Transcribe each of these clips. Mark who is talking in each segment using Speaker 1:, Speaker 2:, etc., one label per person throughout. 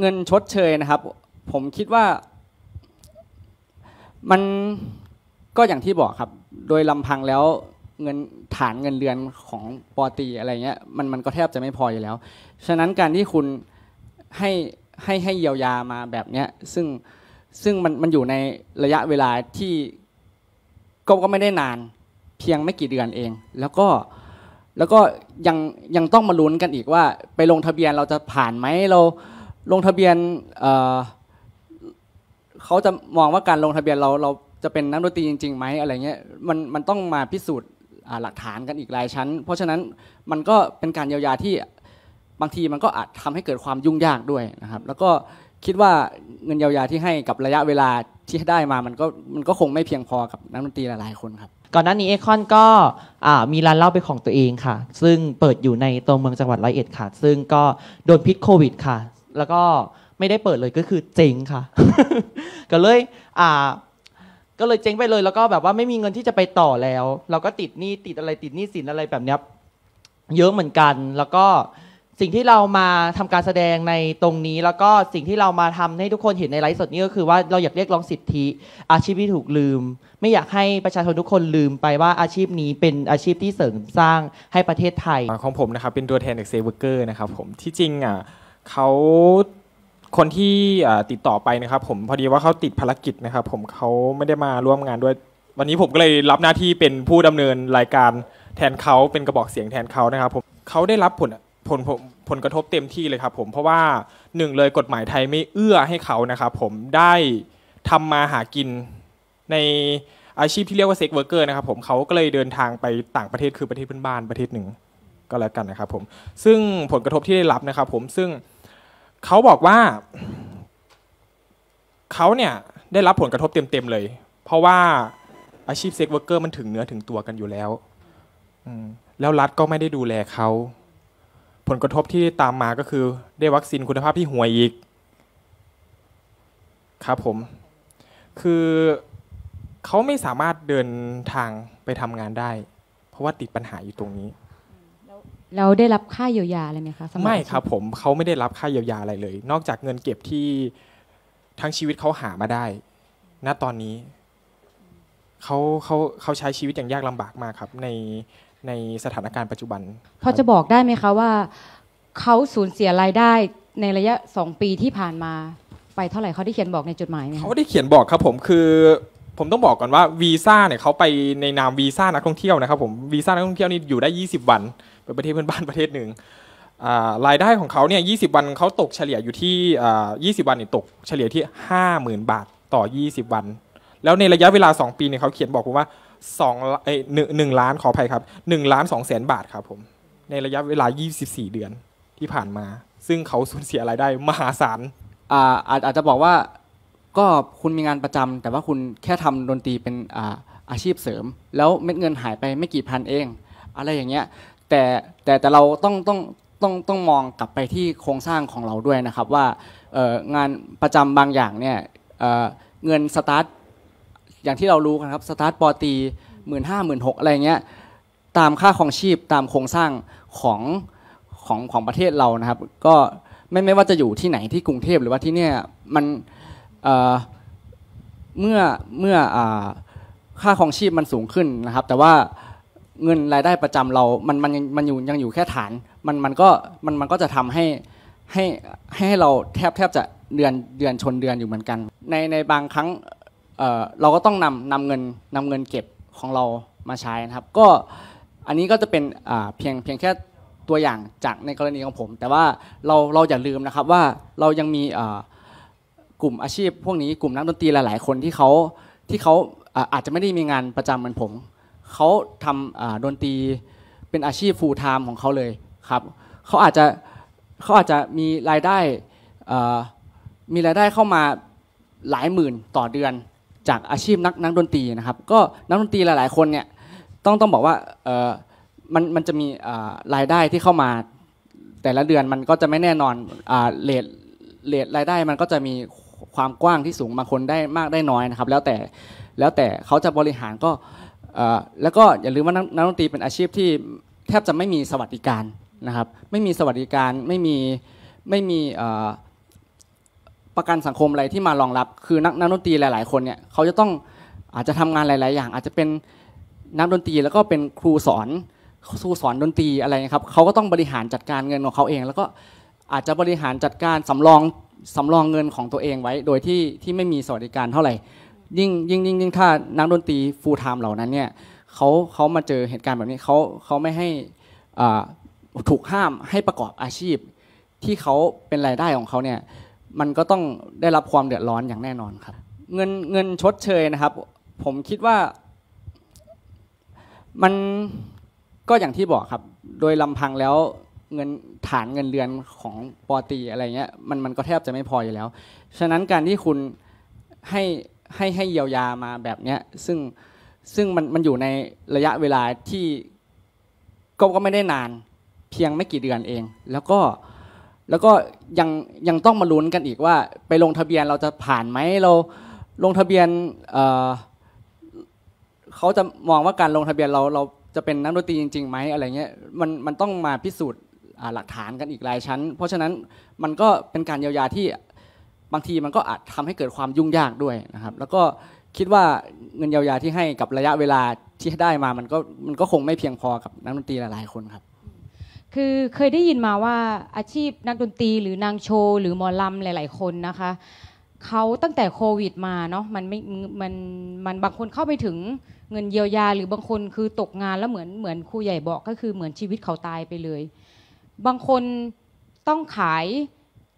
Speaker 1: เงินชดเชยนะครับ ผมคิดว่า มัน ก็อย่างที่บอกครับ โดยลำพังแล้วเงินฐานเงินเดือนของปอตีอะไรเงี้ยมันมันก็แทบจะไม่พออยู่แล้วฉะนั้นการที่คุณให้ให้ให้เยียวยามาแบบเนี้ย ซึ่งซึ่งมันมันอยู่ในระยะเวลาที่ก็ก็ไม่ได้นาน เพียงไม่กี่เดือนเอง แล้วก็แล้วก็ยังยังต้องมาลุ้นกันอีกว่า ไปลงทะเบียนเราจะผ่านไหมเราลงทะเบียนเขาจะมองว่าการลงทะเบียนเราเราจะเป็นนักดนตรีจริงๆไหมอะไรเงี้ยมันมันต้องมาพิสูจน์หลักฐานกันอีกหลายชั้น เพราะฉะนั้นมันก็เป็นการเยียวยาที่บางทีมันก็อาจทำให้เกิดความยุ่งยากด้วยนะครับแล้วก็คิดว่าเงินเยียวยาที่ให้กับระยะเวลาที่ได้มามันก็มันก็คงไม่เพียงพอกับนักดนตรีหลายๆคนครับ
Speaker 2: ก่อนหน้านี้เอคอนก็มีร้านเหล้าไปของตัวเองค่ะซึ่งเปิดอยู่ในตัวเมืองจังหวัดร้อยเอ็ดค่ะ ซึ่งก็โดนพิษโควิด ค่ะแล้วก็ไม่ได้เปิดเลยก็คือเจ๊งค่ะ ก็เลยอ่า ก็เลยเจ๊งไปเลย แล้วก็แบบว่าไม่มีเงินที่จะไปต่อแล้ว เราก็ติดหนี้ติดอะไรติดหนี้สินอะไรแบบเนี้ยเยอะเหมือนกัน แล้วก็สิ่งที่เรามาทำการแสดงในตรงนี้ แล้วก็สิ่งที่เรามาทำให้ทุกคนเห็นในไลฟ์สดนี้ ก็คือว่าเราอยากเรียกร้องสิทธิ อาชีพที่ถูกลืม ไม่อยากให้ประชาชนทุกคนลืมไปว่าอาชีพนี้เป็นอาชีพที่เสริมสร้างให้ประเท
Speaker 3: ศไทย ของผมนะครับเป็นตัวแทนเอกเซเวอร์เกอร์นะครับผมที่จริงอ่ะเขาคนที่ติดต่อไปนะครับ ผมพอดีว่าเขาติดภารกิจนะครับผมเขาไม่ได้มาร่วมงานด้วย วันนี้ผมก็เลยรับหน้าที่เป็นผู้ดำเนินรายการแทนเขาเป็นกระบอกเสียงแทนเขานะครับผมเขาได้รับผลผลผลกระทบเต็มที่เลยครับผมเพราะว่าหนึ่งเลยกฎหมายไทยไม่เอื้อให้เขานะครับผมได้ทำมาหากินในอาชีพที่เรียกว่าเซ็กเวอร์เกอร์นะครับ ผมเขาก็เลยเดินทางไปต่างประเทศคือประเทศเพื่อนบ้านประเทศหนึ่งก็แล้วกันนะครับผมซึ่งผลกระทบที่ได้รับนะครับผมซึ่งเขาบอกว่า เขาเนี่ย ได้รับผลกระทบเต็มๆเลย เพราะว่าอาชีพเซ็กเวอร์เกอร์มันถึงเนื้อถึงตัวกันอยู่แล้วแล้วรัฐก็ไม่ได้ดูแลเขา ผลกระทบที่ตามมาก็คือ ได้วัคซีนคุณภาพที่ห่วยอีก ครับผม คือเขาไม่สามารถเดินทางไปทำงานได้ เพราะว่าติดปัญหาอยู่ตรงนี้
Speaker 4: เราได้รับค่าเยียวยาอะไรไหมคะไม่ครับ
Speaker 3: ผมเขาไม่ได้รับค่าเยียวยาอะไรเลย นอกจากเงินเก็บที่ทั้งชีวิตเขาหามาได้ ณ ตอนนี้เขาเขาเขาใช้ชีวิตอย่างยากลำบากมากครับในในสถานการณ์ปัจจุบันพอจะ
Speaker 4: บอกได้ไหมคะว่าเขาสูญเสียรายได้ในระยะสองปีที่ผ่านมา ไปเท่าไหร่เขาได้เขียนบอกในจดหมายไหมเขาไ
Speaker 3: ด้เขียนบอกครับผมคือผมต้องบอกก่อนว่าวีซ่าเนี่ยเขาไปในนามวีซ่านักท่องเที่ยวนะครับผมวีซ่านักท่องเที่ยวนี่อยู่ได้20วันป็นประเทศเพื่อนบ้านประเทศหนึ่งรายได้ของเขาเนี่ยยีวันเขาตกเฉลี่ยอยู่ที่ 20 วันเนี่ยตกเฉลี่ยที่ 50,000 บาทต่อ 20 วัน แล้วในระยะเวลา 2 ปีเนี่ยเขาเขียนบอกผมว่า 2 เอ้หนึ่งล้านขออภัยครับ1ล้าน2แสนบาทครับผม ในระยะเวลา 24 เดือนที่ผ่านมา ซึ่งเขาสูญเสียรายได้มหาศาล อ่าอาจจะบอกว่าก็คุณมีงานประจำ แต่ว่าคุณแค่ทำดนตรีเ
Speaker 1: ป็นอาอาชีพเสริม แล้วเม็ดเงินหายไปไม่กี่พันเอง อะไรอย่างเงี้ยแต่แต่แต่เราต้องต้องต้องต้องมองกลับไปที่โครงสร้างของเราด้วยนะครับ ว่างานประจำบางอย่างเนี่ยเงินสตาร์ทอย่างที่เรารู้กันครับสตาร์ทปอตีหมื่นห้าหมื่นหกอะไรเงี้ยตามค่าของชีพตามโครงสร้างของของของประเทศเรานะครับก็ไม่ไม่ว่าจะอยู่ที่ไหนที่กรุงเทพหรือว่าที่เนี่ยมันเมื่อเมื่อค่าของชีพมันสูงขึ้นนะครับ แต่ว่าเงินรายได้ประจำเรา มันมันยังมันอยู่ยังอยู่แค่ฐาน มันมันก็มันมันก็จะทำให้ให้ให้เราแทบแทบจะเดือนเดือนชนเดือนอยู่เหมือนกัน ในในบางครั้ง เออเราก็ต้องนำนำเงินนำเงินเก็บของเรามาใช้นะครับ ก็อันนี้ก็จะเป็น อ่าเพียงเพียงแค่ตัวอย่างจากในกรณีของผม แต่ว่าเราเราอย่าลืมนะครับว่าเรายังมีอ่ากลุ่มอาชีพพวกนี้กลุ่มนักดนตรีหลาย ๆคนที่เขาที่เขาอาจจะไม่ได้มีงานประจำเหมือนผมเขาทำดนตรีเป็นอาชีพฟูลไทม์ของเขาเลยครับ เขาอาจจะเขาอาจจะมีรายได้มีรายได้เข้ามาหลายหมื่นต่อเดือนจากอาชีพนักนักดนตรีนะครับ ก็นักดนตรีหลายๆคนเนี่ยต้องต้องบอกว่ามันมันจะมีรายได้ที่เข้ามาแต่ละเดือนมันก็จะไม่แน่นอนเลทเลทรายได้มันก็จะมีความกว้างที่สูงบางคนได้มากได้น้อยนะครับ แล้วแต่แล้วแต่เขาจะบริหารก็แล้วก็อย่าลืมว่านักดนตรีเป็นอาชีพที่แทบจะไม่มีสวัสดิการนะครับไม่มีสวัสดิการไม่มีไม่มีประกันสังคมอะไรที่มารองรับ คือนักดนตรีหลาย ๆ คนเนี่ยเขาจะต้องอาจจะทำงานหลาย ๆ อย่างอาจจะเป็นนักดนตรีแล้วก็เป็นครูสอนครูสอนดนตรีอะไรนะครับเขาก็ต้องบริหารจัดการเงินของเขาเอง แล้วก็อาจจะบริหารจัดการสำรองสำรองเงินของตัวเองไว้โดยที่ที่ไม่มีสวัสดิการเท่าไหร่ยิ่งยิ่ง ยิ่ง ยิ่ง ถ้านักดนตรีฟูลไทม์เหล่านั้นเนี่ยเขาเขามาเจอเหตุการณ์แบบนี้เขาเขาไม่ให้ถูกห้ามให้ประกอบอาชีพ ที่เขาเป็นรายได้ของเขาเนี่ย มันก็ต้องได้รับความเดือดร้อนอย่างแน่นอนครับ เงิน เงินชดเชยนะครับ ผมคิดว่า มัน ก็อย่างที่บอกครับ โดยลำพังแล้วเงินฐานเงินเดือนของปอตีอะไรเงี้ย มัน มันก็แทบจะไม่พออยู่แล้ว ฉะนั้นการที่คุณให้ให้ให้เยียวยามาแบบเนี้ยซึ่งซึ่งมันมันอยู่ในระยะเวลาที่ก็ก็ไม่ได้นาน เพียงไม่กี่เดือนเองแล้วก็แล้วก็ยังยังต้องมาลุ้นกันอีกว่า ไปลงทะเบียนเราจะผ่านไหมเรา ลงทะเบียนเเขาจะมองว่าการลงทะเบียนเราเราจะเป็นนักดนตรีจริงๆไหมอะไรเงี้ยมันมันต้องมาพิสูจน์หลักฐานกันอีกหลายชั้น เพราะฉะนั้นมันก็เป็นการเยียวยาที่บางทีมันก็อาจทำให้เกิดความยุ่งยากด้วยนะครับ แล้วก็คิดว่าเงินเยียวยาที่ให้กับระยะเวลาที่ได้มา มันก็มันก็คงไม่เพียงพอกับนักดนตรีหลายๆคนครับ
Speaker 4: คือเคยได้ยินมาว่าอาชีพนักดนตรี หรือนางโชว์หรือหมอลำหลาย ๆคนนะคะเขาตั้งแต่โควิดมาเนาะมันไม่มันมันบางคนเข้าไปถึงเงินเยียวยา หรือบางคน คือตกงานแล้วเหมือนเหมือนครูใหญ่บอกก็คือเหมือนชีวิตเขาตายไปเลย บางคนต้องขาย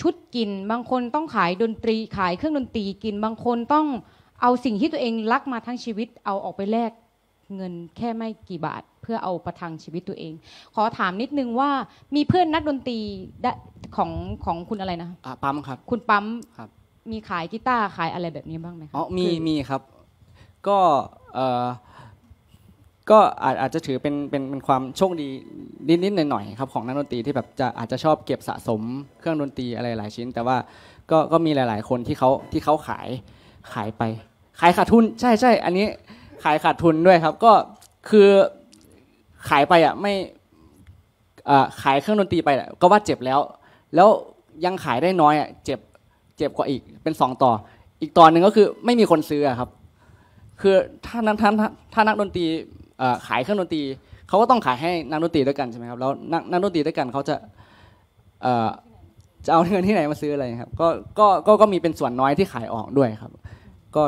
Speaker 4: ชุดกินบางคนต้องขายดนตรีขายเครื่องดนตรีกินบางคนต้องเอาสิ่งที่ตัวเองรักมาทั้งชีวิต เอาออกไปแลกเงินแค่ไม่กี่บาท เพื่อเอาประทังชีวิตตัวเอง ขอถามนิดนึงว่ามีเพื่อนนักดนตรีของของคุณอะไรนะอ
Speaker 1: ่ะปั๊มครับ คุ
Speaker 4: ณปั๊มครับ มีขายกีตาร์ขายอะไรแบบนี้บ้างไหมครับอ๋อมีมี
Speaker 1: ครับ ก็เอ่อก็อาจอาจจะถือเป็นเป็นความโชคดีนิดนิดหน่อยหน่อยครับ ของนักดนตรีที่แบบจะอาจจะชอบเก็บสะสมเครื่องดนตรีอะไรหลายชิ้น แต่ว่าก็ก็มีหลายๆ คนที่เขาที่เขาขายขายไป ขายขาดทุนใช่ใช่อันนี้ขายขาดทุนด้วยครับก็คือขายไปอ่ะไม่ขายเครื่องดนตรีไป ก็ว่าเจ็บแล้ว แล้วยังขายได้น้อยอ่ะเจ็บเจ็บกว่าอีกเป็นสองต่ออีกตอนหนึ่งก็คือไม่มีคนซื้อครับ คือถ้านักถ้านักดนตรีขายเครื่องดนตรีเขาก็ต้องขายให้นักดนตรีด้วยกันใช่ไหมครับแล้วนักดนตรีด้วยกันเขาจะจะเอาเงินที่ไหนมาซื้ออะไรครับก็ก็ก็ก็มีเป็นส่วนน้อยที่ขายออกด้วยครับก็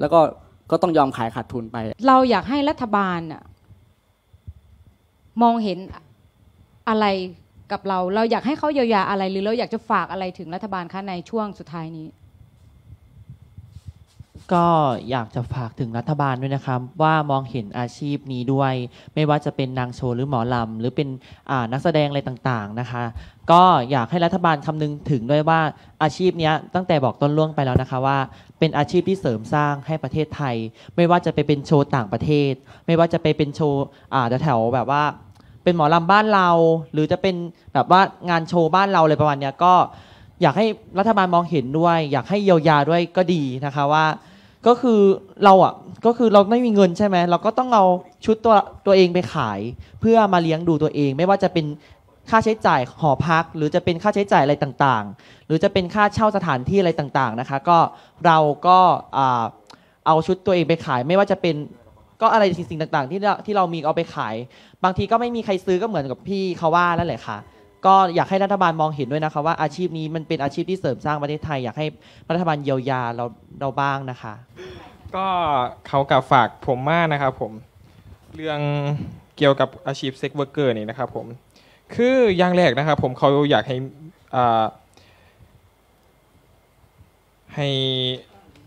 Speaker 1: แล้วก็ก็ต้องยอมขายขาดทุนไป เร
Speaker 4: าอยากให้รัฐบาลมองเห็นอะไรกับเราเราอยากให้เขาเยียวยาอะไร หรือเราอยากจะฝากอะไรถึงรัฐบาลคะในช่วงสุดท้ายนี้
Speaker 2: ก็อยากจะฝากถึงรัฐบาลด้วยนะครับว่ามองเห็นอาชีพนี้ด้วย ไม่ว่าจะเป็นนางโชว์หรือหมอลำหรือเป็นนักแสดงอะไรต่างๆนะคะ ก็อยากให้รัฐบาลคำนึงถึงด้วยว่าอาชีพนี้ตั้งแต่บอกต้นล่วงไปแล้วนะคะว่า เป็นอาชีพที่เสริมสร้างให้ประเทศไทย ไม่ว่าจะไปเป็นโชว์ต่างประเทศ ไม่ว่าจะไปเป็นโชว์แถวแบบว่า เป็นหมอลำบ้านเราหรือจะเป็นแบบว่างานโชว์บ้านเราอะไรประมาณนี้ก็ อยากให้รัฐบาลมองเห็นด้วย อยากให้เยียวยาด้วยก็ดีนะคะว่าก็คือเราอ่ะก็คือเราไม่มีเงินใช่ไหมเราก็ต้องเอาชุดตัวตัวเองไปขาย เพื่อมาเลี้ยงดูตัวเองไม่ว่าจะเป็นค่าใช้จ่ายหอพัก หรือจะเป็นค่าใช้จ่ายอะไรต่างๆ หรือจะเป็นค่าเช่าสถานที่อะไรต่างๆนะคะ ก็เราก็เอาชุดตัวเองไปขายไม่ว่าจะเป็นก็อะไรสิ่งต่างๆที่ที่เรามีเอาไปขาย บางทีก็ไม่มีใครซื้อก็เหมือนกับพี่เขาว่านั่นแหละค่ะก็อยากให้รัฐบาลมองเห็นด้วยนะคะว่าอาชีพนี้มันเป็นอาชีพที่เสริมสร้างประเทศไทย อยากให้รัฐบาลเยียวยาเราเราบ้างนะคะ
Speaker 3: ก็เขากับฝากผมมากนะครับผมเรื่องเกี่ยวกับอาชีพเซ็กเวอร์เกอร์นี่นะครับผมคืออย่างแรกนะครับผมเขาอยากให้ให้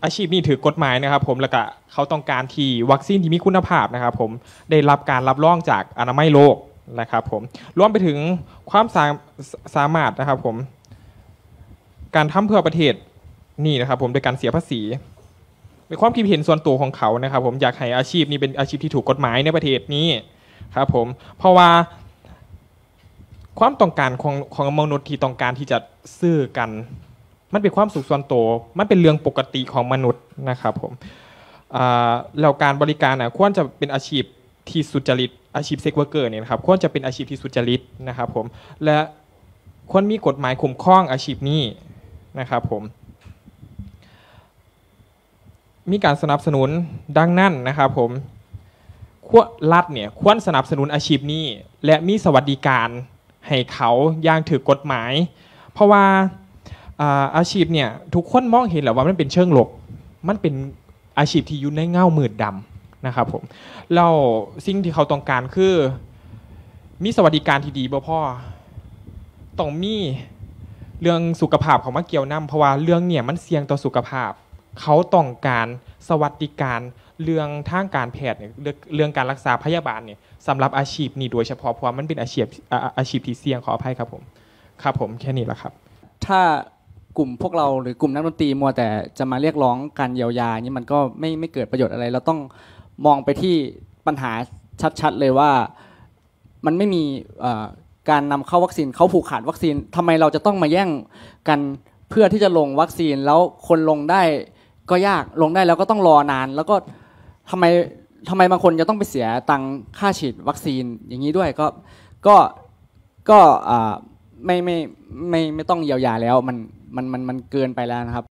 Speaker 3: อาชีพนี้ถือกฎหมายนะครับผมแล้วก็เขาต้องการที่วัคซีนที่มีคุณภาพนะครับผมได้รับการรับรองจากอนามัยโลกนะครับผมรวมไปถึงความสาสามารถ นะครับผม การทำเพื่อประเทศนี่นะครับผมโดยการเสียภาษีเป็นความคิดเห็นส่วนตัวของเขานะครับ ผมอยากให้อาชีพนี้เป็นอาชีพที่ถูกกฎหมายในประเทศนี้ครับผมเพราะว่า ความต้องการของของมนุษย์ที่ต้องการที่จะซื้อกัน มันเป็นความสุขส่วนตัวมันเป็นเรื่องปกติของมนุษย์นะครับผมแล้วการบริการนะควรจะเป็นอาชีพที่สุจริตอาชีพเซ็กเวอร์เกอร์เนี่ยนะครับควรจะเป็นอาชีพที่สุจริตนะครับผมและควรมีกฎหมายคุ้มครองอาชีพนี้นะครับผมมีการสนับสนุนดังนั้นนะครับผมควรัฐเนี่ยควรสนับสนุนอาชีพนี้ และมีสวัสดิการให้เขาอย่างถือกฎหมาย เพราะว่าอาชีพเนี่ยทุกคนมองเห็นแหละว่ามันเป็นเชิงลบมันเป็นอาชีพที่อยู่ในเงามืดดำนะครับผมแล้วสิ่งที่เขาต้องการคือมีสวัสดิการที่ดีบ่พ่อต้องมี เรื่องสุขภาพเขามาเกี่ยวนำเพราะว่าเรื่องเนี่ยมันเสี่ยงต่อสุขภาพ เขาต้องการสวัสดิการเรื่องทางการแพทย์เนี่ยเรื่องการรักษาพยาบาลเนี่ยสำหรับอาชีพนี้โดยเฉพาะเพราะมันเป็นอาชีพอาชีพที่เสี่ยงขออภัยครับผมครับผมแค่นี้แหละครับ
Speaker 1: ถ้ากลุ่มพวกเราหรือกลุ่มนักดนตรีมัวแต่จะมาเรียกร้องการเยียวยานี่มันก็ไม่ไม่เกิดประโยชน์อะไรเราต้องมองไปที่ปัญหาชัดๆเลยว่ามันไม่มีการนำเข้าวัคซีนเขาผูกขาดวัคซีน ทำไมเราจะต้องมาแย่งกันเพื่อที่จะลงวัคซีนแล้วคนลงได้ก็ยากลงได้แล้วก็ต้องรอนาน แล้วก็ทำไมทำไมบางคนจะต้องไปเสียตังค่าฉีดวัคซีนอย่างนี้ด้วยก็ก็
Speaker 4: ก็ไม่ไม่ไม่ไม่ต้องเยียวยาแล้วมันมันมันมันเกินไปแล้วนะครับ